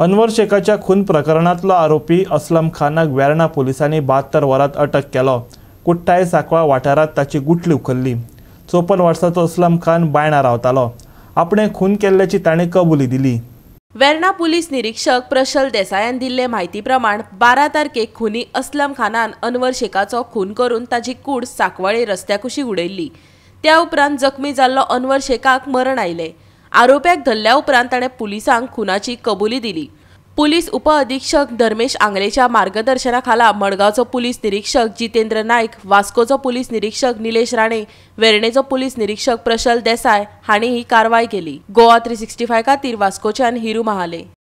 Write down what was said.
अनवर शेखाच्या खून प्रकरणातला आरोपी असलम खानाक वेर्णा पोलिसांनी बहात्तर वरात अटक केलो कुट्टाय साकवा वाठारात ताची गुटली उखल्ली चोपन्न वर्साचो असलम खान बायणा रावतालो आपणे खून केल्ल्याची ताणें कबुली दिली वेर्णा पोलीस निरीक्षक प्रशल देसायान दिल्ले माहिती प्रमाण बारा तारखेक खुनी असलम खानान अनवर शेखाचो खून करून ताची कूड साकवाळे रस्त्या कुशी त्या उपरांत जखमी जाल्लो अनवर शेखाक मरण आयलें आरोप्याक धरल्या उपरांत ताणें पुलिसांक खुनाची कबुली दिली पुलीस उप अधीक्षक धर्मेश आंगलेच्या मार्गदर्शना खाला मडगावचो पुलीस निरीक्षक जितेंद्र नाईक वास्कोचो पुलीस निरीक्षक निलेश राणे वेर्णेचो पुलीस निरीक्षक प्रशल देसाय हांणी ही कारवाय केली गोवा थ्री सिक्स्टी फाय खातीर वास्कोच्यान हिरू महाले